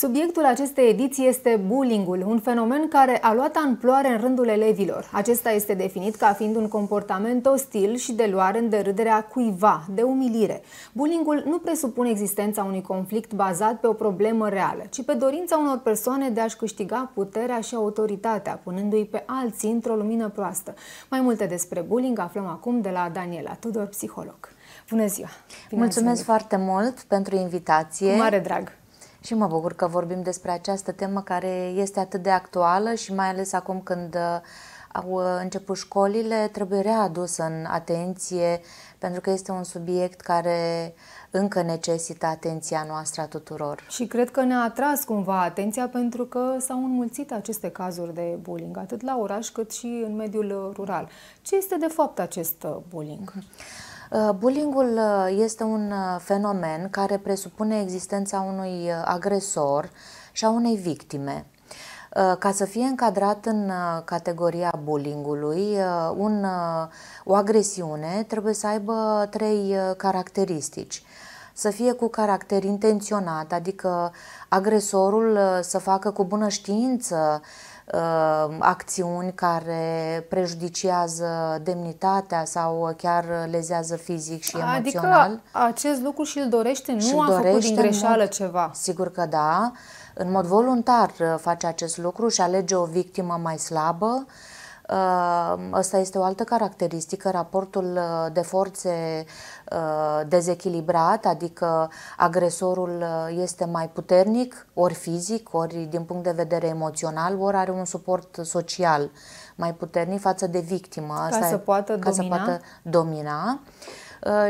Subiectul acestei ediții este bullyingul, un fenomen care a luat amploare în rândul elevilor. Acesta este definit ca fiind un comportament ostil și de luare în derâderea cuiva, de umilire. Bullyingul nu presupune existența unui conflict bazat pe o problemă reală, ci pe dorința unor persoane de a-și câștiga puterea și autoritatea, punându-i pe alții într-o lumină proastă. Mai multe despre bullying aflăm acum de la Daniela Tudor, psiholog. Bună ziua! Bine Mulțumesc foarte mult pentru invitație. Cu mare drag! Și mă bucur că vorbim despre această temă care este atât de actuală și mai ales acum când uh, au uh, început școlile, trebuie readusă în atenție, pentru că este un subiect care încă necesită atenția noastră a tuturor. Și cred că ne-a atras cumva atenția pentru că s-au înmulțit aceste cazuri de bullying, atât la oraș cât și în mediul rural. Ce este de fapt acest uh, bullying? Mm-hmm. Uh, bullyingul uh, este un uh, fenomen care presupune existența unui agresor și a unei victime. Ca să fie încadrat în categoria bullyingului, un, o agresiune trebuie să aibă trei caracteristici să fie cu caracter intenționat, adică agresorul să facă cu bună știință Uh, acțiuni care prejudiciază demnitatea sau chiar lezează fizic și adică emoțional. Adică acest lucru și îl dorește, nu și a dorește făcut din greșeală mod, ceva. Sigur că da. În mod voluntar uh, face acest lucru și alege o victimă mai slabă Asta ehm, este o altă caracteristică, raportul uh, de forțe uh, dezechilibrat, adică agresorul uh, este mai puternic, ori fizic, ori din punct de vedere emoțional, ori are un suport social mai puternic față de victimă. Asta ca să poată ca domina. Să poată domina.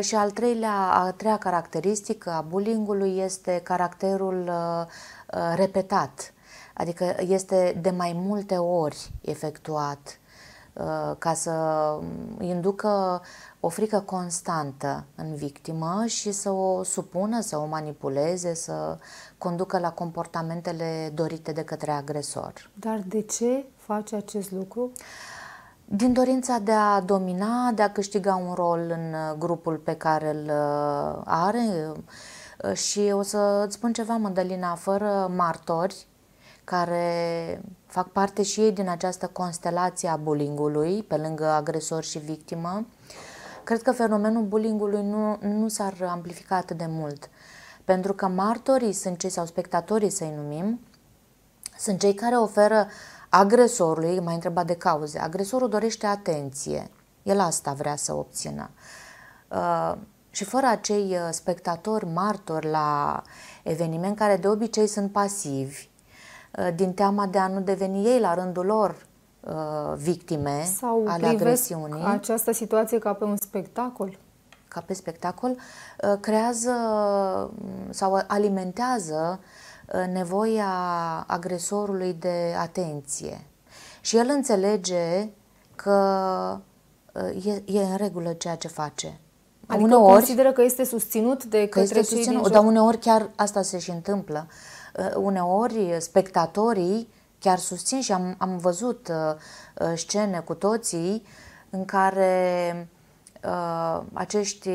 Și al treilea, a treia caracteristică a bullyingului este caracterul repetat, adică este de mai multe ori efectuat Uh, ca să inducă o frică constantă în victimă și să o supună, să o manipuleze, să conducă la comportamentele dorite de către agresor. Dar de ce face acest lucru? Din dorința de a domina, de a câștiga un rol în grupul pe care îl uh, are. Uh, și o să îți spun ceva, Mădălina, fără martori, care fac parte și ei din această constelație a bullyingului, pe lângă agresor și victimă, cred că fenomenul bullyingului nu, nu s-ar amplifica atât de mult. Pentru că martorii sunt cei, sau spectatorii să-i numim, sunt cei care oferă agresorului, mai a întrebat de cauze, agresorul dorește atenție, el asta vrea să obțină. Uh, și fără acei uh, spectatori martori la eveniment care de obicei sunt pasivi, Uh, din teama de a nu deveni ei la rândul lor uh, victime Sau ale agresiunii. această situație ca pe un spectacol? Ca pe spectacol, uh, creează mm, sau alimentează nevoia agresorului de atenție. Și el înțelege că e, e în regulă ceea ce face. Adică uneori, consideră că este susținut de către că este susținut, Dar uneori chiar asta se și întâmplă. Uh, Uh, uneori uh, spectatorii chiar susțin și am, am văzut uh, uh, scene cu toții în care uh, acești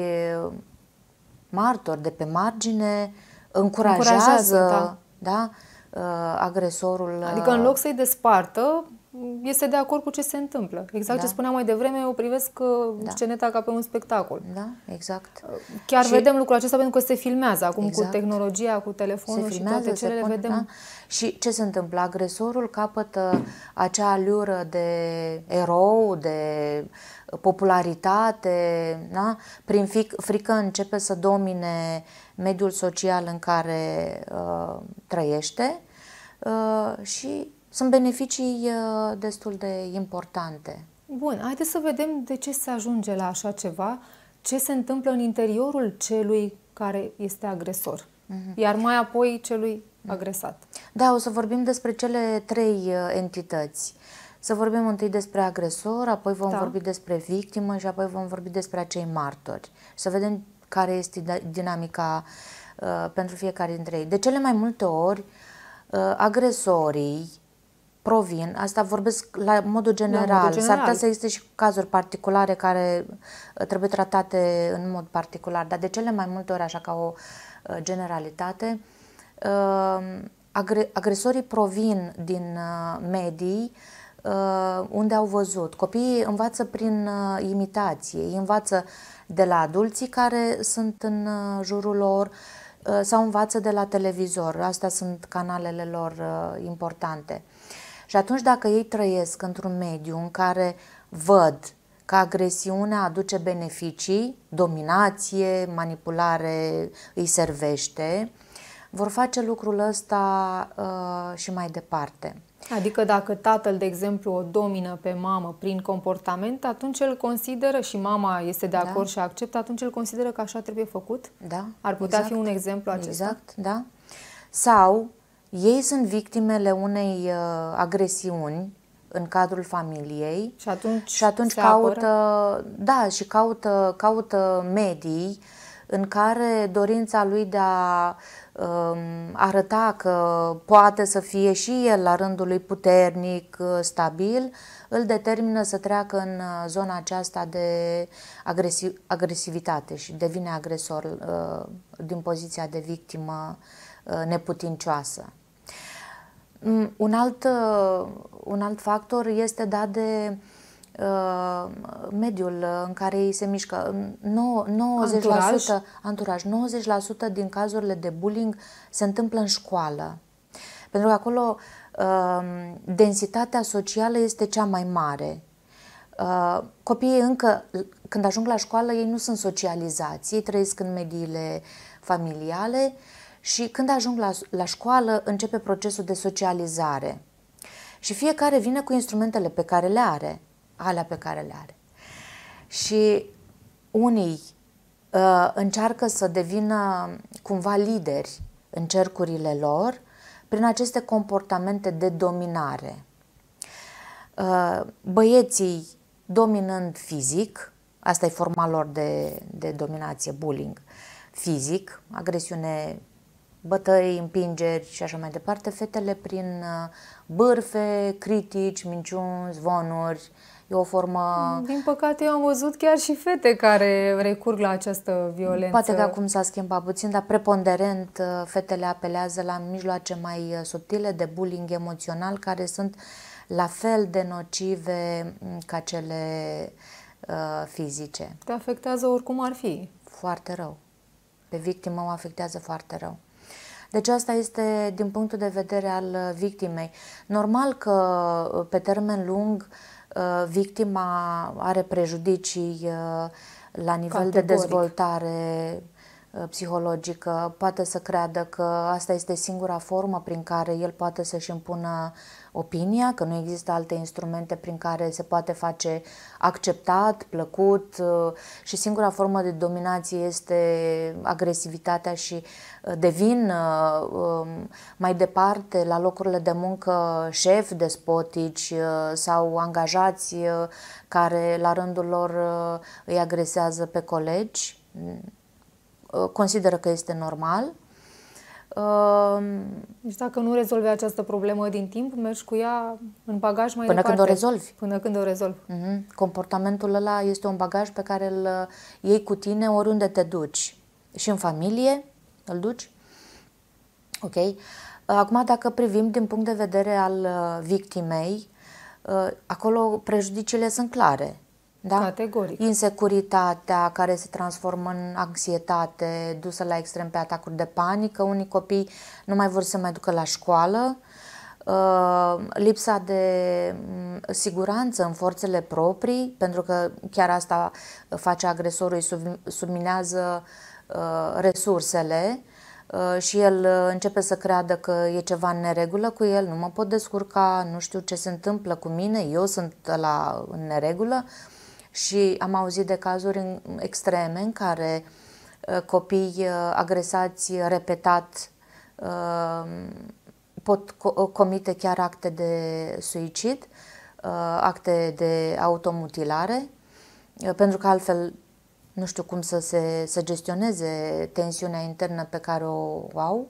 martori de pe margine încurajează, încurajează da. Da, uh, agresorul. Adică în loc să-i despartă, este de acord cu ce se întâmplă. Exact da. ce spuneam mai devreme, eu privesc uh, da. sceneta ca pe un spectacol. Da, exact. Uh, chiar și vedem lucrul acesta pentru că se filmează acum exact. cu tehnologia, cu telefonul se filmează, și toate celele pun, vedem. Da? Și ce se întâmplă? Agresorul capătă acea alură de erou, de popularitate, da? prin frică începe să domine mediul social în care uh, trăiește uh, și sunt beneficii uh, destul de importante. Bun, haideți să vedem de ce se ajunge la așa ceva, ce se întâmplă în interiorul celui care este agresor, uh-huh. iar mai apoi celui agresat. Da, o să vorbim despre cele trei uh, entități. Să vorbim întâi despre agresor, apoi vom da. vorbi despre victimă și apoi vom vorbi despre acei martori. Să vedem care este dinamica uh, pentru fiecare dintre ei. De cele mai multe ori, uh, agresorii provin, asta vorbesc la modul general, general. s-ar putea să existe și cazuri particulare care uh, trebuie tratate în mod particular, dar de cele mai multe ori, așa ca o uh, generalitate, uh, agresorii provin din medii unde au văzut. Copiii învață prin imitație, ei învață de la adulții care sunt în jurul lor, sau învață de la televizor. Astea sunt canalele lor importante. Și atunci dacă ei trăiesc într-un mediu în care văd că agresiunea aduce beneficii, dominație, manipulare îi servește, vor face lucrul ăsta uh, și mai departe. Adică dacă tatăl, de exemplu, o domină pe mamă prin comportament, atunci îl consideră și mama este de da. acord da. și acceptă, atunci îl consideră că așa trebuie făcut? Da. Ar putea exact. fi un exemplu acesta? Exact, da. Sau ei sunt victimele unei uh, agresiuni în cadrul familiei și atunci, și atunci caută, apără? da, și caută, caută medii în care dorința lui de a um, arăta că poate să fie și el la rândul lui puternic, uh, stabil, îl determină să treacă în uh, zona aceasta de agresiv, agresivitate și devine agresor uh, din poziția de victimă uh, neputincioasă. Mm, un alt, uh, un alt factor este dat de uh, mediul în care ei se mișcă. 90%, mm, anturaj. anturaj, 90% din cazurile de bullying se întâmplă în școală. Pentru că acolo uh, densitatea socială este cea mai mare. copiii încă, când ajung la școală, ei nu sunt socializați, ei trăiesc în mediile familiale uh, și când ajung la, la școală începe procesul de socializare. Și fiecare vine cu instrumentele pe care le are, alea pe care le are. Și unii uh, încearcă să devină cumva lideri în cercurile lor prin aceste comportamente de dominare. Uh, băieții dominând fizic, asta e forma lor de, de dominație, bullying, fizic, agresiune bătăi, împingeri și așa mai departe, fetele prin uh, bârfe, critici, minciuni, zvonuri, e o formă... Mm, din păcate eu am văzut chiar și fete care recurg la această violență. Poate că acum s-a schimbat puțin, dar preponderent uh, fetele apelează la mijloace mai uh, subtile de bullying emoțional care sunt la fel de nocive mm, ca cele uh, fizice. Te afectează oricum ar fi. Foarte rău. Pe victimă o afectează foarte rău. Deci asta este din punctul de vedere al uh, victimei. Normal că uh, pe termen lung uh, victima are prejudicii la nivel Categoric. de dezvoltare psihologică, poate să creadă că asta este singura formă prin care el poate să-și impună opinia, că nu există alte instrumente prin care se poate face acceptat, plăcut uh, și singura formă de dominație este agresivitatea și uh, devin uh, um, mai departe la locurile de muncă șefi despotici sau angajați care la rândul lor îi agresează pe colegi, mm, consideră că este normal deci dacă nu rezolvi această problemă din timp, mergi cu ea în bagaj mai până departe. Până când o rezolvi. Până când o rezolvi. Mm-hmm. Comportamentul ăla este un bagaj pe care îl uh, iei cu tine oriunde te duci. Și în familie îl duci. Ok? Uh, acum, dacă privim din punct de vedere al uh, victimei, acolo prejudiciile sunt clare da? Categoric. Insecuritatea care se transformă în anxietate, dusă la extrem pe atacuri de panică, unii copii nu mai vor să mai ducă la școală, uh, lipsa de mm, siguranță în forțele proprii, pentru că chiar asta face agresorul, îi subminează uh, resursele uh, și el începe să creadă că e ceva în neregulă cu el, nu mă pot descurca, nu știu ce se întâmplă cu mine, eu sunt la în neregulă. Uh, și am auzit de cazuri extreme în care uh, copii uh, agresați uh, repetat pot comite chiar acte de suicid, acte de automutilare, pentru că altfel nu știu cum să se să gestioneze tensiunea internă pe care o au.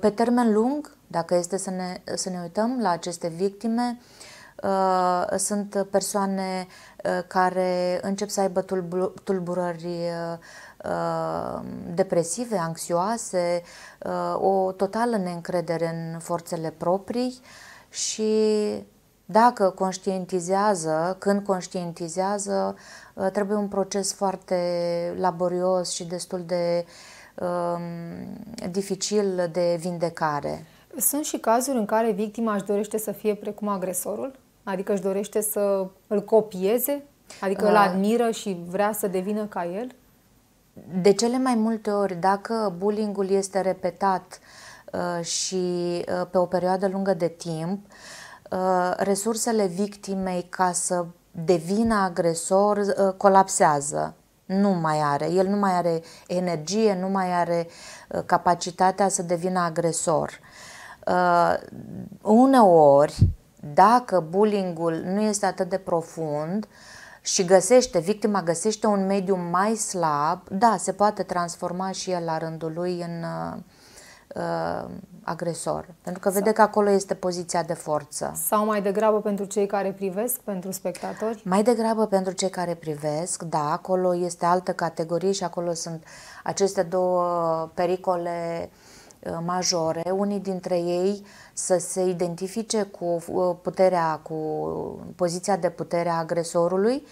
Pe termen lung, dacă este să ne, să ne uităm la aceste victime, uh, Uh, sunt persoane uh, care încep să aibă tulburări uh, depresive, anxioase, o totală neîncredere în forțele proprii și dacă conștientizează, când conștientizează, trebuie un proces foarte laborios și destul de um, dificil de vindecare. Sunt și cazuri în care victima își dorește să fie precum agresorul? Adică își dorește să îl copieze? Adică îl uh. admiră și vrea să devină ca el? De cele mai multe ori, dacă bullying-ul este repetat uh, și uh, pe o perioadă lungă de timp, resursele victimei ca să devină agresor colapsează nu mai are. El nu mai are energie, nu mai are capacitatea să devină agresor. Uh, uneori, dacă bullyingul nu este atât de profund și găsește, victima găsește un mediu mai slab, da, se poate transforma și el la rândul lui în uh, uh agresor. Pentru că vede că acolo este poziția de forță. Sau mai degrabă pentru cei care privesc, pentru spectatori? Mai degrabă pentru cei care privesc, da, acolo este altă categorie și acolo sunt aceste două pericole uh, Uh, majore, unii dintre ei să se identifice cu uh, puterea, cu poziția de putere a agresorului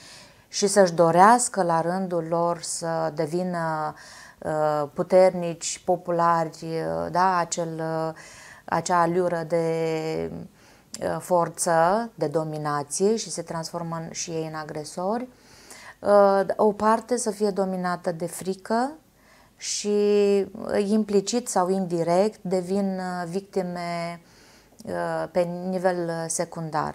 și să-și dorească la rândul lor să devină uh, puternici, populari, da, acel, acea alură de forță, de dominație și se transformă și ei în agresori. O parte să fie dominată de frică, și uh, implicit sau indirect devin uh, victime uh, pe nivel secundar.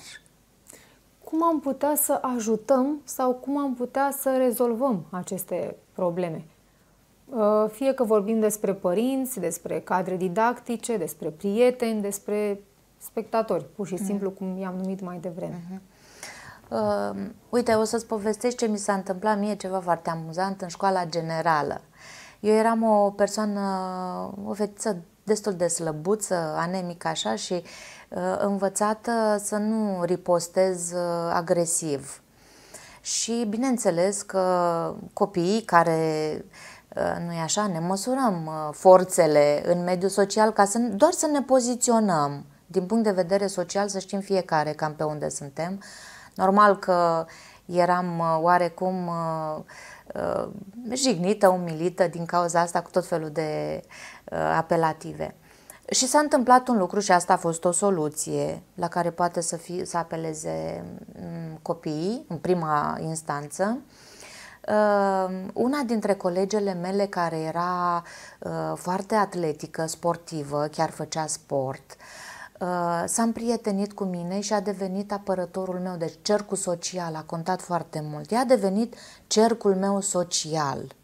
Cum am putea să ajutăm sau cum am putea să rezolvăm aceste probleme? Fie că vorbim despre părinți, despre cadre didactice, despre prieteni, despre spectatori, pur și mm-hmm. simplu cum i-am numit mai devreme. mm Uh, uite, o să-ți povestesc ce mi s-a întâmplat mie ceva foarte amuzant în școala generală. Eu eram o persoană, o fetiță destul de slăbuță, anemică așa și uh, învățată să nu ripostez uh, agresiv. Și bineînțeles că copiii care uh, nu e așa, ne măsurăm uh, forțele în mediul social ca să, doar să ne poziționăm din punct de vedere social să știm fiecare cam pe unde suntem. Normal că eram uh, oarecum uh, Uh, jignită, umilită din cauza asta cu tot felul de uh, apelative. Și s-a întâmplat un lucru și asta a fost o soluție la care poate să, fi, să apeleze mm, copiii în prima instanță. Uh, una dintre colegele mele care era foarte atletică, sportivă, chiar făcea sport, Uh, s-a împrietenit cu mine și a devenit apărătorul meu, deci cercul social a contat foarte mult. Ea a devenit cercul meu social.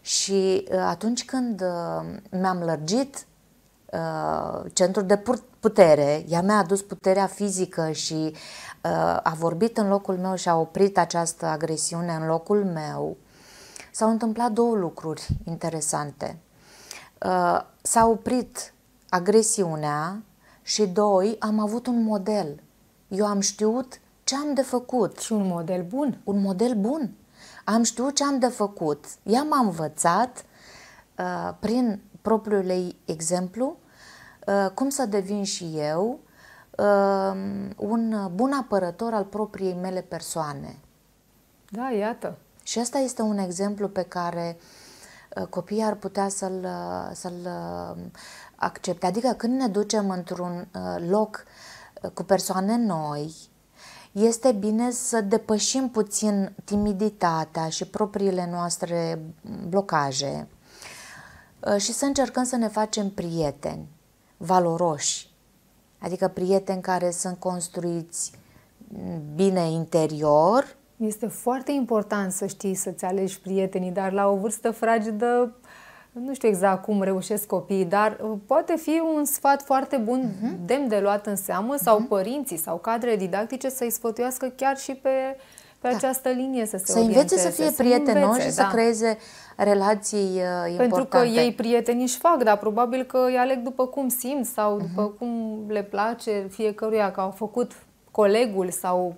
Și uh, atunci când uh, mi-am lărgit centrul de putere, ea mi-a adus puterea fizică și a vorbit în locul meu și a oprit această agresiune în locul meu, s-au întâmplat două lucruri interesante. S-a oprit agresiunea și doi, am avut un model. Eu am știut ce am de făcut. Și un model bun. Un model bun. Am știut ce am de făcut. Ea m-a învățat uh, prin propriul ei exemplu uh, cum să devin și eu uh, un bun apărător al propriei mele persoane. Da, iată. Și asta este un exemplu pe care uh, copiii ar putea să-l, să-l uh, accepte. Adică când ne ducem într-un uh, loc uh, cu persoane noi, este bine să depășim puțin timiditatea și propriile noastre blocaje uh, și să încercăm să ne facem prieteni valoroși, adică prieteni care sunt construiți bine interior. Este foarte important să știi să-ți alegi prietenii, dar la o vârstă fragedă nu știu exact cum reușesc copiii, dar uh, poate fi un sfat foarte bun, uh-huh. demn de luat în seamă, uh-huh. sau mhm. părinții sau cadre didactice să-i sfătuiască chiar și pe, pe da. această linie să se Să învețe să fie prietenoși și da. să creeze relații uh, importante. Pentru că ei prieteni își fac, dar probabil că îi aleg după cum simt sau uh-huh. după mhm. cum le place fiecăruia, că au făcut colegul sau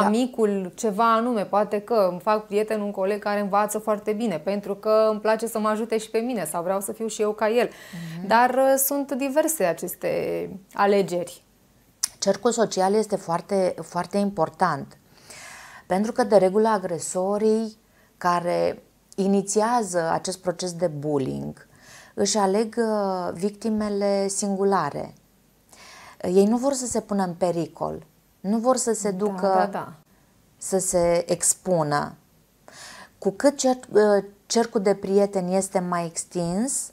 da. amicul ceva anume, poate că îmi fac prieten un coleg care învață foarte bine, pentru că îmi place să mă ajute și pe mine sau vreau să fiu și eu ca el. Mm-hmm. Dar uh, sunt diverse aceste alegeri. Cercul social este foarte, foarte important, pentru că de regulă agresorii care inițiază acest proces de bullying își aleg uh, victimele singulare. Ei nu vor să se pună în pericol nu vor să se da, ducă da, da, da. să se expună. Cu cât cer, ă, cercul de prieteni este mai extins,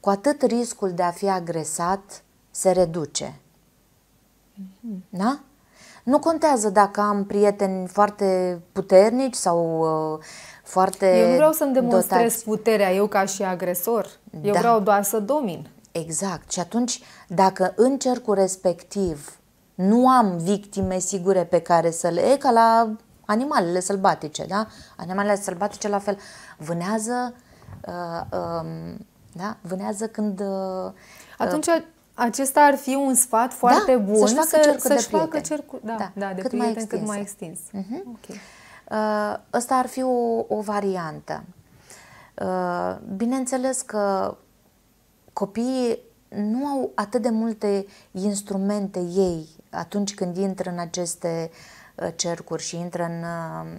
cu atât riscul de a fi agresat se reduce. Mm-hmm. Da? Nu contează dacă am prieteni foarte puternici sau uh, foarte. Eu nu vreau să-mi demonstrez dotați. puterea eu ca și agresor. Eu da. vreau doar să domin. Exact. Și atunci, dacă în cercul respectiv nu am victime sigure pe care să le... E ca la animalele sălbatice, da? Animalele sălbatice la fel vânează, uh, um, da? Vânează când... Uh, Atunci uh, acesta ar fi un sfat da, foarte da, bun să-și facă să, cercul să-și de facă cercul, da, da, da, de cât prieteni, mai extins. cât mai extins. Uh-huh. Okay. Uh, asta ar fi o, o variantă. Uh, bineînțeles că copiii nu au atât de multe instrumente ei atunci când intră în aceste uh, cercuri și intră în uh,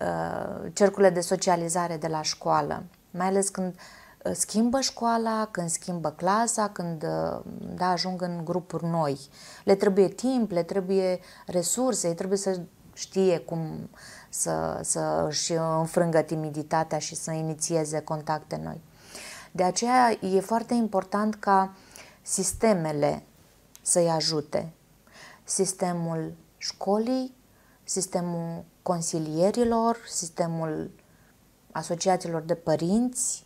uh, cercurile de socializare de la școală, mai ales când schimbă școala, când schimbă clasa, când da, ajung în grupuri noi. Le trebuie timp, le trebuie resurse, ei trebuie să știe cum să, să își înfrângă timiditatea și să inițieze contacte noi. De aceea e foarte important ca sistemele să-i ajute, sistemul școlii, sistemul consilierilor, sistemul asociațiilor de părinți.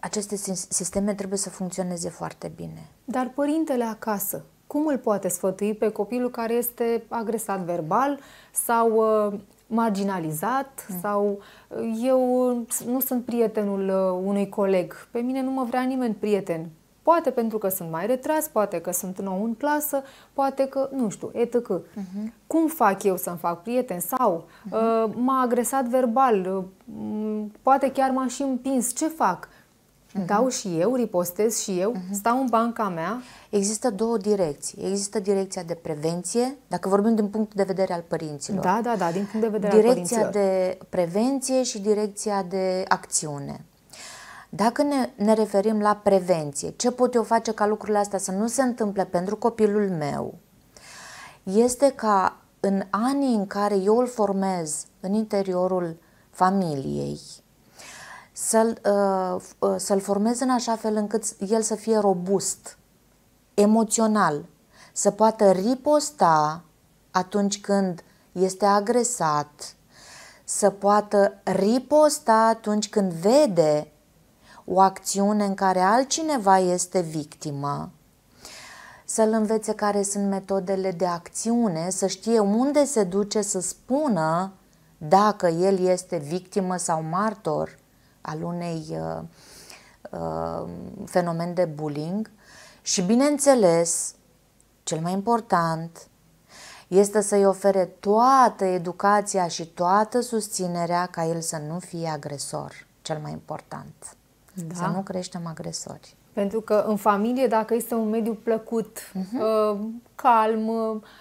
Aceste sisteme trebuie să funcționeze foarte bine. Dar părintele acasă, cum îl poate sfătui pe copilul care este agresat verbal sau uh, marginalizat mm. sau uh, eu nu sunt prietenul uh, unui coleg. Pe mine nu mă vrea nimeni prieten. Poate pentru că sunt mai retras, poate că sunt nou în clasă, poate că, nu știu, etc. Uh-huh. Cum fac eu să-mi fac prieteni? Sau uh-huh. uh, m-a agresat verbal, uh, poate chiar m-a și împins. Ce fac? Uh-huh. Dau și eu, ripostez și eu, uh-huh. stau în banca mea. Există două direcții. Există direcția de prevenție, dacă vorbim din punct de vedere al părinților. Da, da, da, din punct de vedere direcția al părinților. Direcția de prevenție și direcția de acțiune. Dacă ne, ne referim la prevenție, ce pot eu face ca lucrurile astea să nu se întâmple pentru copilul meu, este ca în anii în care eu îl formez în interiorul familiei, să-l, uh, să-l formez în așa fel încât el să fie robust, emoțional, să poată riposta atunci când este agresat, să poată riposta atunci când vede o acțiune în care altcineva este victimă, să-l învețe care sunt metodele de acțiune, să știe unde se duce să spună dacă el este victimă sau martor al unei uh, uh, fenomen de bullying și, bineînțeles, cel mai important este să-i ofere toată educația și toată susținerea ca el să nu fie agresor, cel mai important da. să nu creștem agresori. Pentru că în familie, dacă este un mediu plăcut, uh-huh. calm,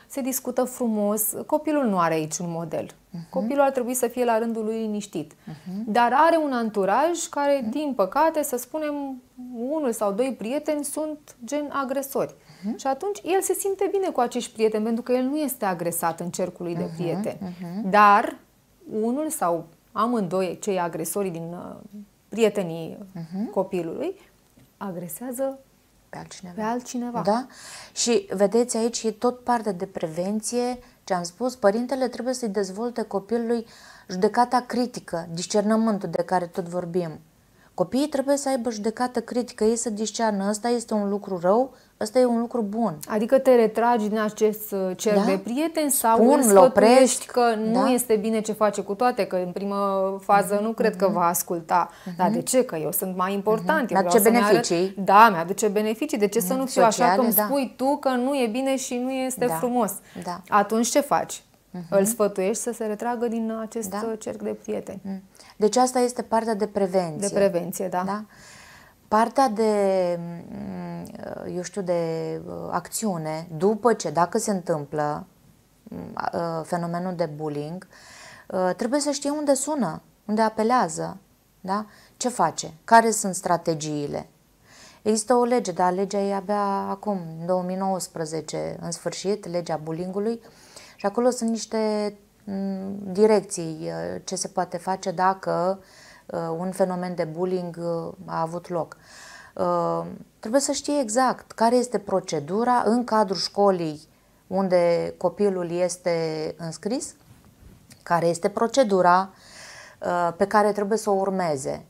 se discută frumos, copilul nu are aici un model. Uh-huh. Copilul ar trebui să fie la rândul lui liniștit. Uh-huh. Dar are un anturaj care, uh-huh. din păcate, să spunem, unul sau doi prieteni sunt gen agresori. Uh-huh. Și atunci el se simte bine cu acești prieteni, pentru că el nu este agresat în cercul lui uh-huh. de prieteni. Uh-huh. Dar unul sau amândoi cei agresori din uh, prietenii uh-huh. copilului, agresează pe altcineva. Pe altcineva. Da? Și vedeți aici e tot parte de prevenție, ce am spus, părintele trebuie să-i dezvolte copilului judecata critică, discernământul de care tot vorbim. Copiii trebuie să aibă judecată critică, ei să discearnă, ăsta este un lucru rău, ăsta e un lucru bun. Adică te retragi din acest uh, cer da? de prieteni sau Spun, îl oprești că nu da? este bine ce face cu toate, că în primă fază mm-hmm. nu cred că mhm. va asculta. Mm-hmm. Dar mhm. de ce? Că eu sunt mai important. Mm-hmm. Eu vreau ce beneficii. Arăt... Da, mi-aduce beneficii. De ce mm-hmm. să mhm. nu fiu Sociale, așa că îmi da. spui tu că nu e bine și nu este da. frumos? Da. Atunci ce faci? Uh-huh. Îl mhm. sfătuiești să se retragă din acest da? cerc de prieteni. Uh mhm. -huh. Deci asta este partea de prevenție. De prevenție, da. da? Partea de, mm, eu știu, de uh, acțiune, după ce, dacă se întâmplă mm, uh, fenomenul de bullying, uh, trebuie să știe unde sună, unde apelează, da? ce face, care sunt strategiile. Există o lege, dar legea e abia acum, în 2019, în sfârșit, legea bullyingului, ului și acolo sunt niște mm, direcții uh, ce se poate face dacă uh, un fenomen de bullying uh, a avut loc. Trebuie să știe exact care este procedura în cadrul școlii unde copilul este înscris, care este procedura pe care trebuie să o urmeze.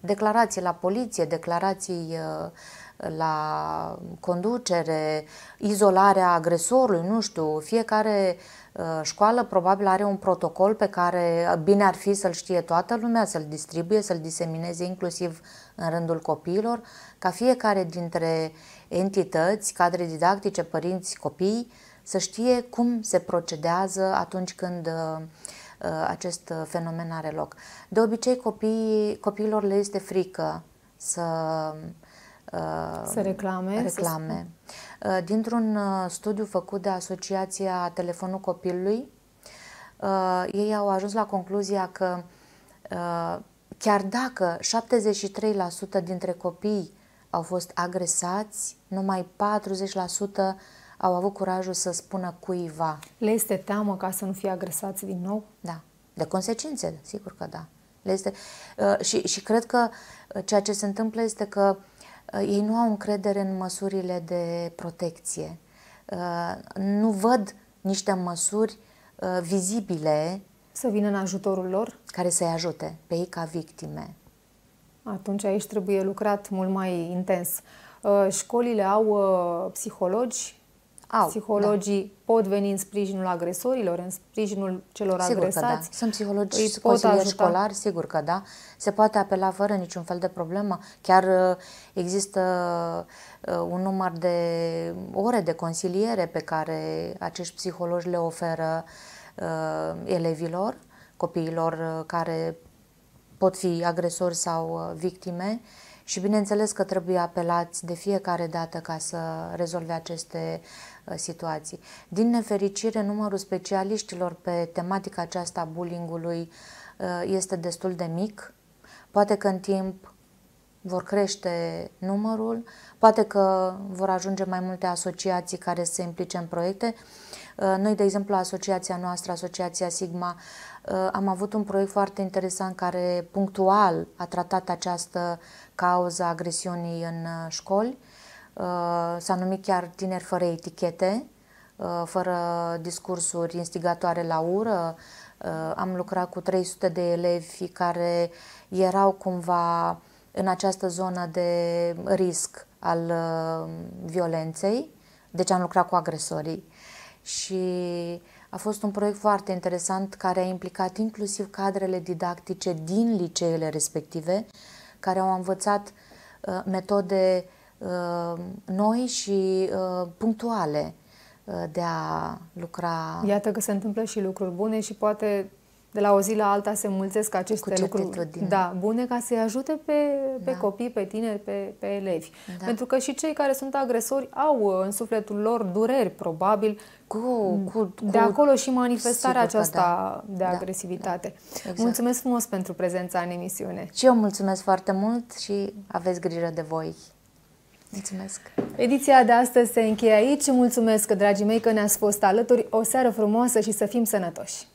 Declarații la poliție, declarații la conducere, izolarea agresorului, nu știu, fiecare uh, școală probabil are un protocol pe care uh, bine ar fi să-l știe toată lumea, să-l distribuie, să-l disemineze inclusiv în rândul copiilor, ca fiecare dintre entități, cadre didactice, părinți, copii, să știe cum se procedează atunci când uh, acest fenomen are loc. De obicei, copiii, copiilor le este frică să Uh, să reclame. reclame. Să... Uh, dintr-un uh, studiu făcut de Asociația Telefonul Copilului, ei au ajuns la concluzia că chiar dacă 73% dintre copii au fost agresați, numai 40% au avut curajul să spună cuiva. Le este teamă ca să nu fie agresați din nou? Da. De consecințe, sigur că da. Le este, uh, și, și cred că ceea ce se întâmplă este că uh, Uh, ei nu au încredere în măsurile de protecție. Uh, nu văd niște măsuri uh, vizibile să vină în ajutorul lor? Care să-i ajute pe ei ca victime. Atunci aici trebuie lucrat mult mai intens. Școlile au psihologi au. Psihologii da. pot veni în sprijinul agresorilor, în sprijinul celor sigur agresați. Că da. Sunt psihologi consilieri școlari, sigur că da. Se poate apela fără niciun fel de problemă. Chiar uh, există uh, un număr de ore de consiliere pe care acești psihologi le oferă uh, elevilor, copiilor care pot fi agresori sau victime. Și bineînțeles că trebuie apelați de fiecare dată ca să rezolve aceste Uh, situații. Din nefericire, numărul specialiștilor pe tematica aceasta bullyingului uh, este destul de mic. Poate că în timp vor crește numărul, poate că vor ajunge mai multe asociații care se implice în proiecte. Uh, noi, de exemplu, asociația noastră, Asociația Sigma, am avut un proiect foarte interesant care punctual a tratat această cauză agresiunii în școli Uh, s-a numit chiar tineri fără etichete, uh, fără discursuri instigatoare la ură. Uh, am lucrat cu 300 de elevi care erau cumva în această zonă de risc al violenței, deci am lucrat cu agresorii. Și a fost un proiect foarte interesant care a implicat inclusiv cadrele didactice din liceele respective, care au învățat metode uh, Uh, noi și uh, punctuale uh, de a lucra. Iată că se întâmplă și lucruri bune și poate de la o zi la alta se mulțesc aceste lucruri da, bune ca să-i ajute pe, pe da. copii, pe tineri, pe, pe elevi. Da. Pentru că și cei care sunt agresori au în sufletul lor dureri, probabil, mm. cu, cu, de acolo și manifestarea sigur, aceasta da. de da. agresivitate. Da. Exact. Mulțumesc frumos pentru prezența în emisiune. Și eu mulțumesc foarte mult și aveți grijă de voi. Mulțumesc! Ediția de astăzi se încheie aici. Mulțumesc, dragii mei, că ne-ați fost alături. O seară frumoasă și să fim sănătoși!